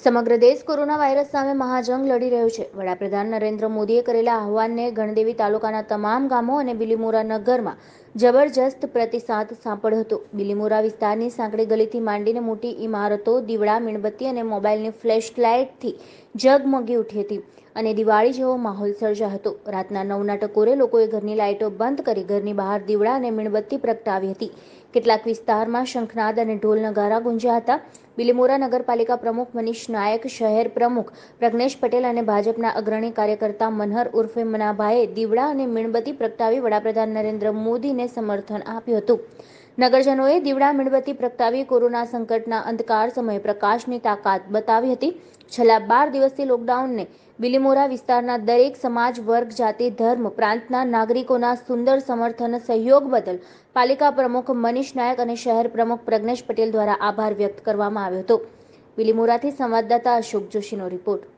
સમગ્ર દેશ corona virus સામે મહાજંગ લડી રહ્યો છે વડાપ્રધાન નરેન્દ્ર મોદીએ કરેલા આહવાનને ગણદેવી તાલુકાના તમામ ગામો અને બિલીમોરા નગરમાં જબરજસ્ત પ્રતિસાદ સાંપડ્યો હતો બિલીમોરા વિસ્તારની સાંકડી ગલીથી માંડીને મોટી ઇમારતો દીવડા મીણબત્તી અને મોબાઈલની ફ્લેશ લાઇટથી ઝગમગી ઉઠી હતી અને દિવાળી જેવો માહોલ સર્જા હતો રાતના નવના ટકોરે લોકોએ ઘરની લાઇટો બંધ કરી ઘરની બહાર દીવડા અને મીણબત્તી પ્રગટાવી હતી કેટલાક વિસ્તારમાં શંખનાદ અને ઢોલ નગારા ગુંજ્યા હતા બિલીમોરા નગરપાલિકા પ્રમુખ મનીષ નાયક શહેર પ્રમુખ પ્રજ્ઞેશ પટેલ અને ભાજપના અગ્રણી કાર્યકર્તા મનહર ઉર્ફે મનાભાઈએ દીવડા અને મીણબત્તી પ્રગટાવી વડાપ્રધાન નરેન્દ્ર મોદીને આંદોલનને સમર્થન આપ્યું હતું નગરજનોએ દીવડા મીણબત્તી પ્રગટાવી કોરોના સંકટના અંધકાર સમયે પ્રકાશની તાકાત બતાવી હતી છેલ્લા બાર દિવસથી લોકડાઉનને બિલીમોરા વિસ્તારના દરેક સમાજ વર્ગ જાતિ ધર્મ પ્રાંતના નાગરિકોના સુંદર સમર્થન સહયોગ બદલ પાલિકા પ્રમુખ મનીષ નાયક અને શહેર પ્રમુખ પ્રજ્ઞેશ પટેલ દ્વારા આભાર વ્યક્ત કરવામાં આવ્યો હતો બિલીમોરાથી સંવાદદાતા અશોક જોશીનો રિપોર્ટ